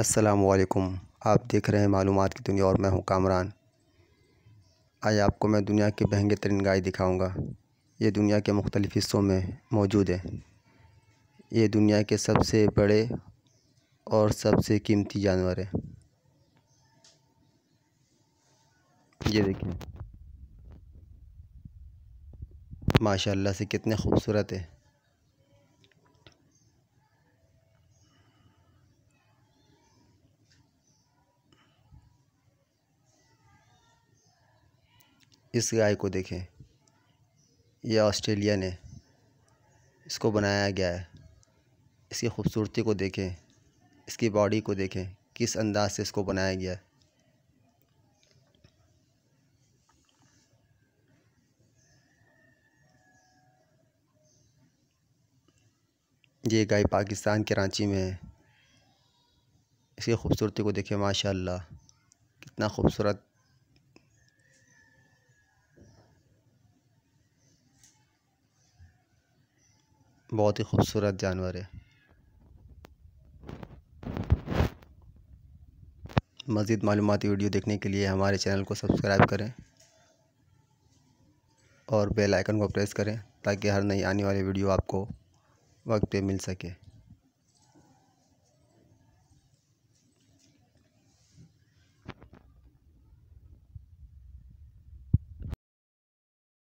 असलकुम आप देख रहे हैं मालूम की दुनिया और मैं हूं कामरान आज आपको मैं दुनिया की महंगे तरीन गाय दिखाऊंगा ये दुनिया के मुख्तलिफ़ हिस्सों में मौजूद है ये दुनिया के सबसे बड़े और सबसे कीमती जानवर है ये देखिए माशाल्लाह से कितने खूबसूरत है इस गाय को देखें यह ऑस्ट्रेलियन है इसको बनाया गया है इसकी ख़ूबसूरती को देखें इसकी बॉडी को देखें किस अंदाज से इसको बनाया गया है ये गाय पाकिस्तान के रांची में है इसकी ख़ूबसूरती को देखें माशाल्लाह कितना ख़ूबसूरत बहुत ही खूबसूरत जानवर है मज़ीद मालूमती वीडियो देखने के लिए हमारे चैनल को सब्सक्राइब करें और बेल आइकन को प्रेस करें ताकि हर नई आने वाली वीडियो आपको वक्त पे मिल सके